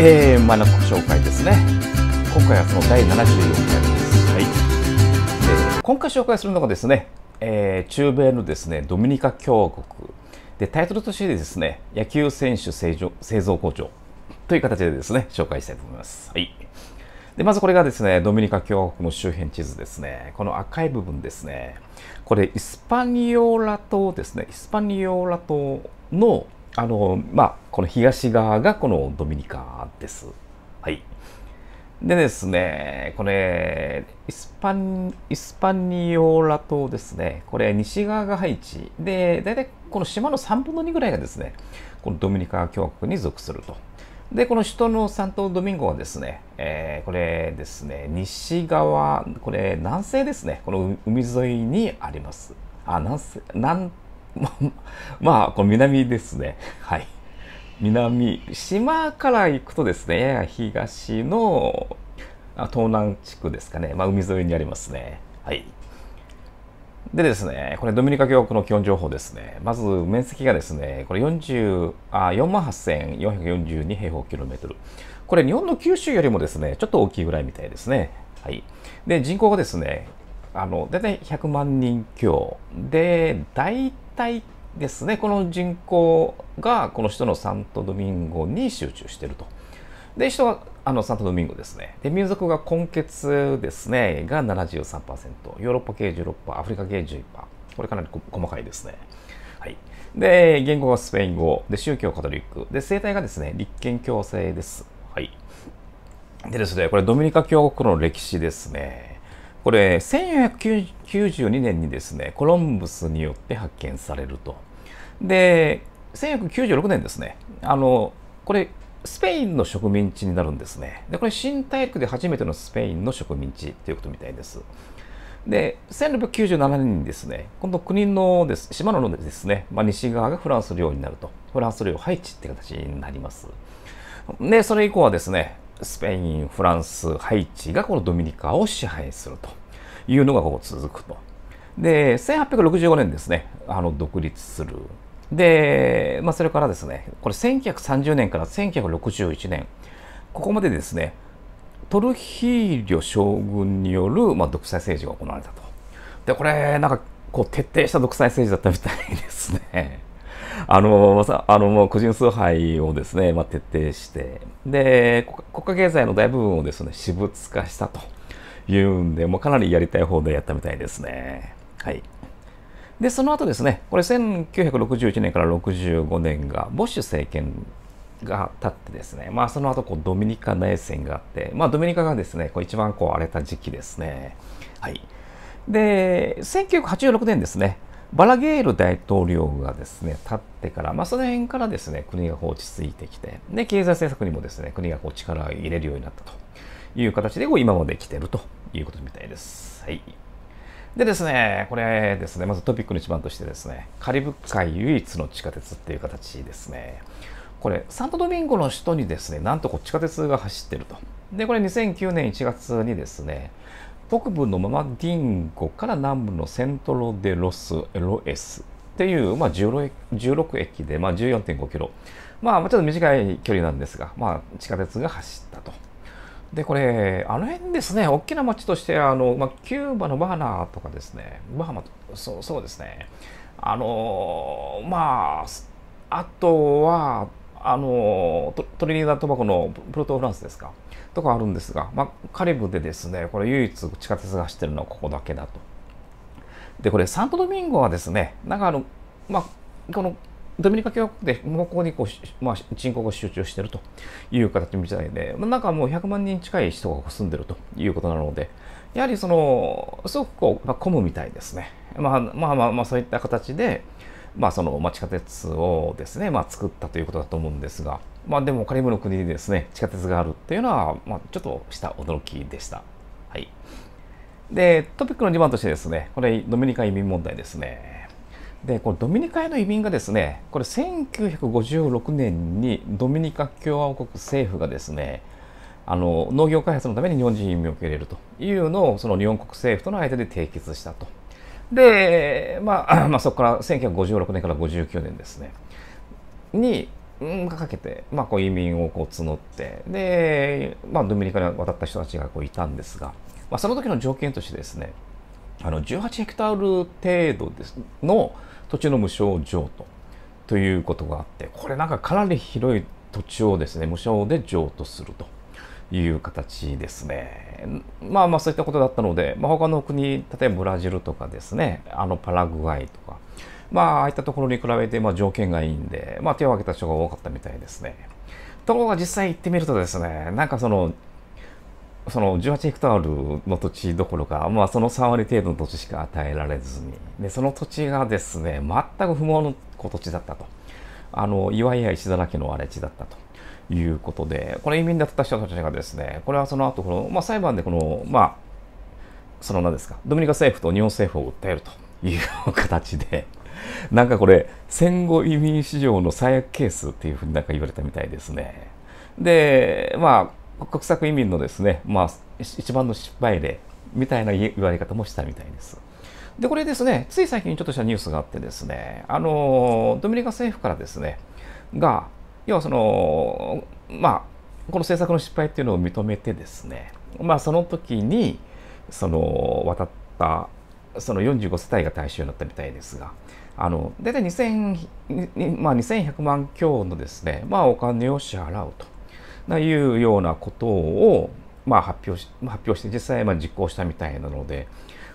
えー、まあ、ご紹介ですね今回はその第74回です、はいえー、今回紹介するのがですね、えー、中米のですねドミニカ共和国でタイトルとしてですね野球選手製造製造工場という形でですね紹介したいと思います、はい、でまずこれがですねドミニカ共和国の周辺地図ですねこの赤い部分ですねこれイスパニオラ島ですねイスパニオラ島のあの、まあ、この東側がこのドミニカです。はい。でですね、これ、イスパン、イスパニオーラ島ですね、これ西側が配置。で、大体この島の3分の2ぐらいがですね、このドミニカ共和国に属すると。で、この首都のサントドミンゴはですね、えー、これですね、西側、これ南西ですね、この海沿いにあります。あ、南西、南 まあ、この南ですね。はい。南、島から行くとですね、やや東の東南地区ですかね。まあ、海沿いにありますね。はい。でですね、これドミニカ共和国の基本情報ですね。まず面積がですね、これ40あ48,442平方キロメートル。これ日本の九州よりもですね、ちょっと大きいぐらいみたいですね。はい。で、人口がですね、あの、大体100万人強。で、大体ですねこの人口がこの首都のサントドミンゴに集中していると。で人があのサントドミンゴですねで民族が根血ですねが73%ヨーロッパ系16%アフリカ系11%これかなり細かいですね。はい、で言語がスペイン語で宗教カトリックで生態がですね立憲共制です。はい、でですねこれドミニカ共和国の歴史ですね。これ1492年にですねコロンブスによって発見されるとで1496年ですねあのこれスペインの植民地になるんですねでこれ新大陸で初めてのスペインの植民地ということみたいですで1697年にですね今度国のです島のですね、まあ、西側がフランス領になるとフランス領配置って形になりますでそれ以降はですねスペイン、フランス、ハイチがこのドミニカを支配するというのがここ続くと。で、1865年ですね、あの独立する。で、まあ、それからですね、これ1930年から1961年、ここまでですね、トルヒーリョ将軍による、まあ、独裁政治が行われたと。で、これ、なんかこう徹底した独裁政治だったみたいですね。あの、まさ、あの、もう個人崇拝をですね、まあ、徹底して、で、国家経済の大部分をですね、私物化したというんで、もうかなりやりたい方でやったみたいですね。はい。で、その後ですね、これ1961年から65年が、ボッシュ政権が立ってですね、まあその後こうドミニカ内戦があって、まあドミニカがですね、こう一番こう荒れた時期ですね。はい。で、1986年ですね、バラゲール大統領がですね、立ってから、まあ、その辺からですね、国が落ち着いてきて、で、経済政策にもですね、国がこう力を入れるようになったという形で、今まで来てるということみたいです。はい。でですね、これですね、まずトピックの一番としてですね、カリブ海唯一の地下鉄っていう形ですね。これ、サントドミンゴの首都にですね、なんとこう地下鉄が走ってると。で、これ2009年1月にですね、北部のママディンゴから南部のセントロデロス・ロエスっていう、まあ16、駅で、まあ、14.5キロ、まあ、ちょっと短い距離なんですが、まあ、地下鉄が走ったと。で、これ、あの辺ですね、大きな町として、あの、まあ、キューバのバーナーとかですね、バハマと、そうそうですね、あの、まあ、あとは、あの、トリニダ・トバコのプルトフランスですか。とかあるんですが、まあ、カリブでですね、これ唯一地下鉄が走ってるのはここだけだと。で、これサントドミンゴはですね、なんかあの、まあ、このドミニカ共和国でここにこう、まあ、人口が集中しているという形みたいで、なんかもう100万人近い人が住んでるということなので、やはりその、すごくこう、まあ、混むみたいですね。まあまあ、まあ、そういった形で、まあ、その、まあ、地下鉄をですね、まあ、作ったということだと思うんですが、まあ、でもカリブの国にですね地下鉄があるっていうのは、まあ、ちょっとした驚きでした。はい、でトピックの2番としてですねこれドミニカ移民問題ですね。でこれドミニカへの移民がですねこれ1956年にドミニカ共和国政府がですねあの農業開発のために日本人移民を受け入れるというのをその日本国政府との間で締結したとで、まあ、まあ、そこから1956年から59年ですねにかけて、まあ、こう移民をこう募ってで、まあ、ドミニカに渡った人たちがこういたんですが、まあ、その時の条件としてですねあの18ヘクタール程度ですの土地の無償譲渡ということがあってこれなんかかなり広い土地をですね無償で譲渡すると。いう形ですね。まあまあそういったことだったので、まあ、他の国、例えばブラジルとかですね、あのパラグアイとか、まあああいったところに比べてまあ条件がいいんで、まあ手を挙げた人が多かったみたいですね。ところが実際行ってみるとですね、なんかその、その18ヘクタールの土地どころか、まあ、その3割程度の土地しか与えられずにでその土地がですね全く不毛の土地だったとあの岩や石だらけの荒れ地だったということで、これ移民だった人たちがですね、これはその後この、まあ、裁判でこの、まあ、その何ですか、ドミニカ政府と日本政府を訴えるという形で、なんかこれ、戦後移民史上の最悪ケースっていうふうになんか言われたみたいですね。で、まあ、国策移民のですね、まあ、一番の失敗例みたいな言われ方もしたみたいです。で、これですね、つい最近ちょっとしたニュースがあってですね、あの、ドミニカ政府からですね、が、要はそのまあこの政策の失敗っていうのを認めてですねまあその時にその渡ったその45世帯が対象になったみたいですがあの大体2000、まあ、1 0 0万強のですね、まあ、お金を支払うというようなことを、まあ、発表し発表して実際まあ実行したみたいなので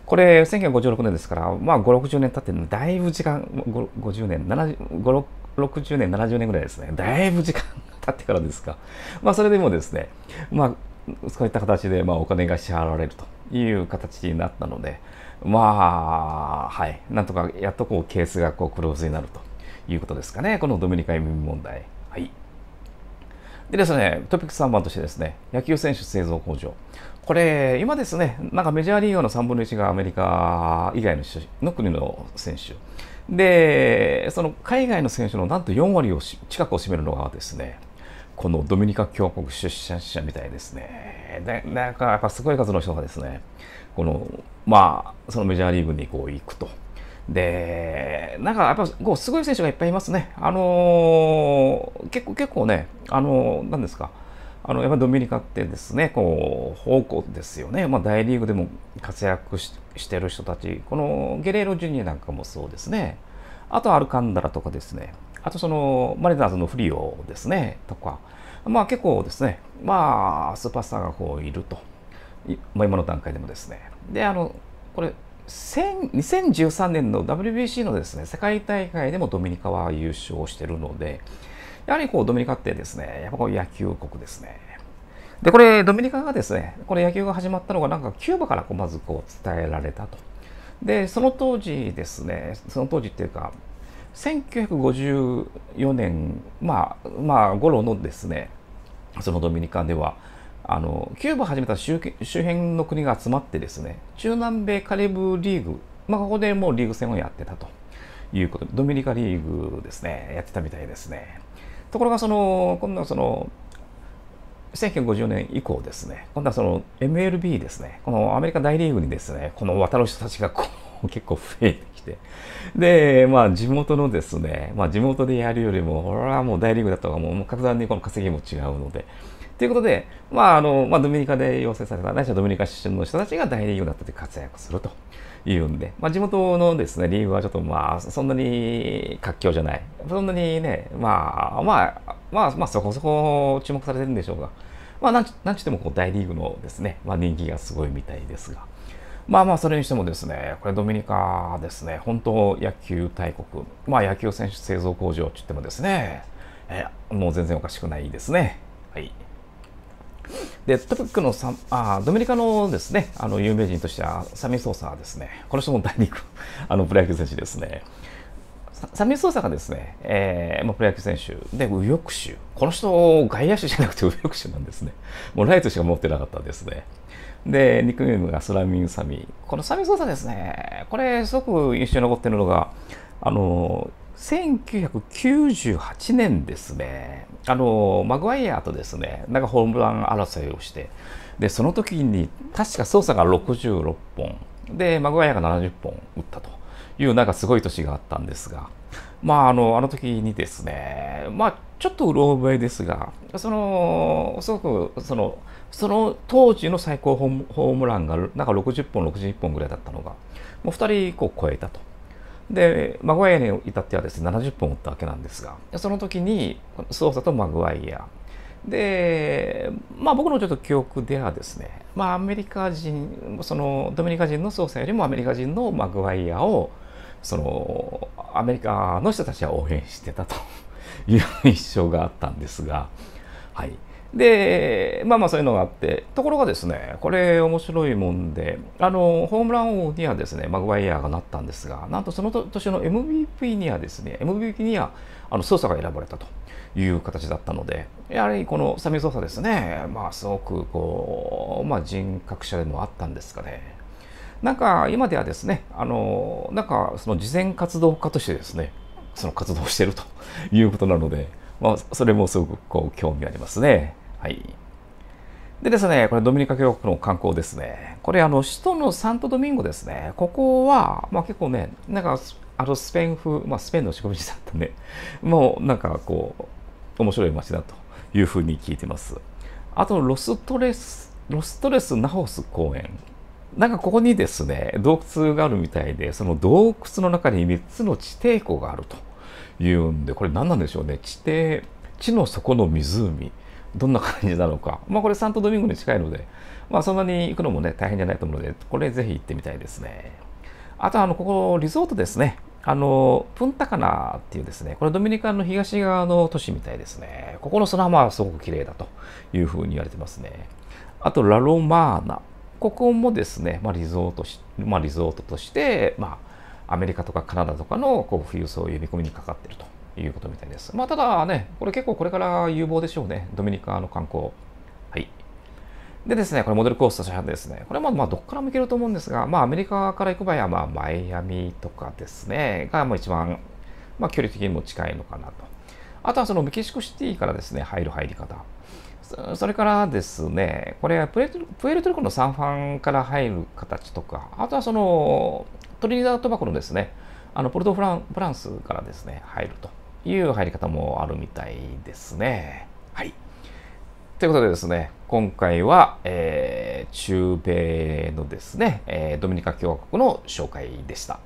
これ1956年ですから、まあ、560年経ってだいぶ時間50年50 60年、70年ぐらいですね、だいぶ時間が経ってからですか。まあ、それでもですね、まあ、そういった形で、まあ、お金が支払われるという形になったので、まあ、はい、なんとかやっとこうケースがこうクローズになるということですかね、このドミニカ移民問題。はいでですね、トピックス3番としてですね、野球選手製造工場。これ、今ですね、なんかメジャーリーガーの3分の1がアメリカ以外のの国の選手。で、その海外の選手のなんと4割を近くを占めるのがですね、このドミニカ共和国出身者みたいですね。でなんかやっぱすごい数の人がですね、この、まあ、そのメジャーリーグにこう行くと。で、なんかやっぱすごい選手がいっぱいいますね。あのー、結構結構ね、あのー、なんですか。あのやっぱドミニカってですね、こう、方向ですよね、まあ、大リーグでも活躍してる人たち、このゲレーロ・ジュニアなんかもそうですね、あとアルカンダラとかですね、あとそのマリナーズのフリオですね、とか、まあ結構ですね、まあ、スーパースターがこういると、まあ、今の段階でもですね。で、あの、これ、2013年の WBC のですね世界大会でもドミニカは優勝してるのでやはりこうドミニカってですねやっぱこう野球国ですねでこれドミニカがですねこれ野球が始まったのがなんかキューバからこうまずこう伝えられたとでその当時ですねその当時っていうか1954年まあまあ頃のですねそのドミニカではあのキューバを始めた周周辺の国が集まってですね中南米カリブリーグ、まあ、ここでもうリーグ戦をやってたということでドミニカリーグですねやってたみたいですねところがその今度はその1950年以降ですね今度はその MLB ですねこのアメリカ大リーグにですねこの渡る人たちがこう結構増えてきて。で、まあ、地元のですね、まあ、地元でやるよりも、俺はもう大リーグだったが、もう格段にこの稼ぎも違うので。ということで、まあ、あの、まあ、ドミニカで養成された、ないしはドミニカ出身の人たちが大リーグだったて活躍すると。いうんで、まあ、地元のですね、リーグはちょっとまあ、そんなに活況じゃない。そんなにね、まあ、まあ、まあ、まあ、そこそこ注目されてるんでしょうが、まあ、なんち、なんちてもこう大リーグのですね、まあ、人気がすごいみたいですが、まあまあ、それにしてもですね、これドミニカですね、本当野球大国、まあ野球選手製造工場って言ってもですね、えー、もう全然おかしくないですね。はい。で、トピックのサあドミニカのですね、あの有名人としてはサミー・ソーサーですね、この人も大陸、あのプロ野球選手ですね。サミー査がですね、えーまあ、プロ野球選手で右翼手この人外野手じゃなくて右翼手なんですね もうライトしか持ってなかったですねでニックネームがスラミン・サミこのサミーサですねこれすごく印象に残ってるのがあの1998年ですねあのマグワイアとですねなんかホームラン争いをしてでその時に確かーサが66本でマグワイアが70本打ったというなんかすごい年があったんですが、まあ、あのあの時にですね、まあ、ちょっとうろ覚えですが、その、すごくその、その当時の最高ホームランが、なんか60本、61本ぐらいだったのが、もう2人以降超えたと。で、マグワイアに至ってはですね、70本打ったわけなんですが、その時に、ソーサとマグワイア、で、まあ、僕のちょっと記憶ではですね、まあ、アメリカ人、そのドミニカ人の捜査よりもアメリカ人のマグワイアを、そのアメリカの人たちは応援してたと いう印象があったんですが、はい、でまあまあそういうのがあってところがですねこれ面白いもんであのホームラン王にはですねマグワイアがなったんですがなんとその年の MVP にはですね MVP にはあの捜査が選ばれたという形だったのでやはりこのサミ捜査ですねまあすごくこう、まあ、人格者でもあったんですかねなんか今ではですね、あのなんかその慈善活動家としてですね、その活動しているということなので、まあ、それもすごくこう興味ありますね。はい。でですね、これドミニカ共和国の観光ですね。これあの首都のサントドミンゴですね。ここは、まあ、結構ね、なんかあのスペイン風、まあ、スペインの込み地だったね。で、もうなんかこう、面白い街だというふうに聞いてます。あと、ロストレス、ロストレスナホス公園。なんかここにですね、洞窟があるみたいで、その洞窟の中に3つの地底湖があるというんで、これ何なんでしょうね。地底、地の底の湖。どんな感じなのか。まあこれサントドミンゴに近いので、まあそんなに行くのもね、大変じゃないと思うので、これぜひ行ってみたいですね。あとあの、ここリゾートですね。あの、プンタカナっていうですね、これドミニカの東側の都市みたいですね。ここの砂浜はすごく綺麗だというふうに言われてますね。あと、ラロマーナここもですね、まあ、リゾートし、まあ、リゾートとして、まあ、アメリカとかカナダとかのこう富裕層を呼び込みにかかってるということみたいです。まあ、ただね、これ結構これから有望でしょうね。ドミニカの観光。はい。でですね、これモデルコースとしてはですね、これはまあどこからも行けると思うんですが、まあアメリカから行く場合はまあマイアミとかですね、がまう一番まあ距離的にも近いのかなと。あとはそのメキシコシティからですね、入る入り方。それからですね、これはプエルトリコのサンファンから入る形とか、あとはそのトリニダード・トバコのですね、あのポルトフランフランスからですね、入るという入り方もあるみたいですね。はい。ということでですね、今回は、えー、中米のですね、えドミニカ共和国の紹介でした。